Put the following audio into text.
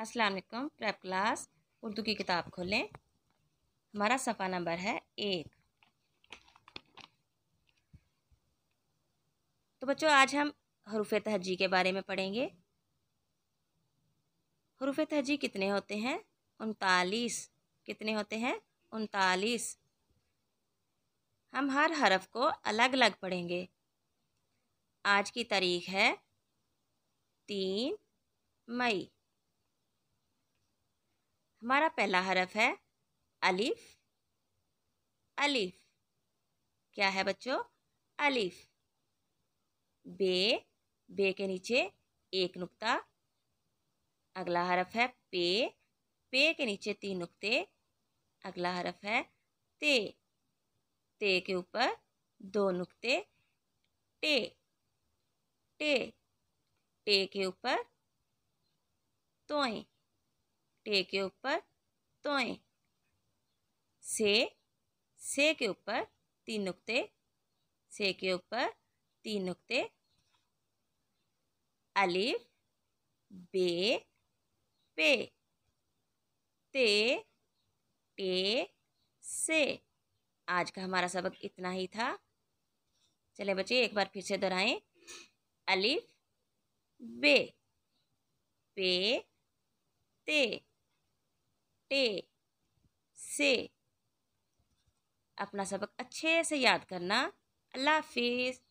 अस्सलाम वालेकुम prep class Urdu की किताब खोलें हमारा सफ़ा नंबर है एक तो बच्चों आज हम हरूफ तहजी के बारे में पढ़ेंगे हरूफ तहजी कितने होते हैं उनतालीस कितने होते हैं उनतालीस हम हर हरफ को अलग अलग पढ़ेंगे आज की तारीख है तीन मई हमारा पहला हरफ है अलिफ अलीफ क्या है बच्चों अलीफ बे बे के नीचे एक नुक्ता अगला हरफ है पे पे के नीचे तीन नुक्ते अगला हरफ है ते ते के ऊपर दो नुक्ते टे टे टे के ऊपर तोएं टे के ऊपर तोए से से के ऊपर तीन नुक्ते से के ऊपर तीन नुक्ते अलिफ बे पे ते टे से आज का हमारा सबक इतना ही था चले बच्चे एक बार फिर से दोहराएं अलिफ बे पे ते टे से अपना सबक अच्छे से याद करना अल्लाह हाफिज़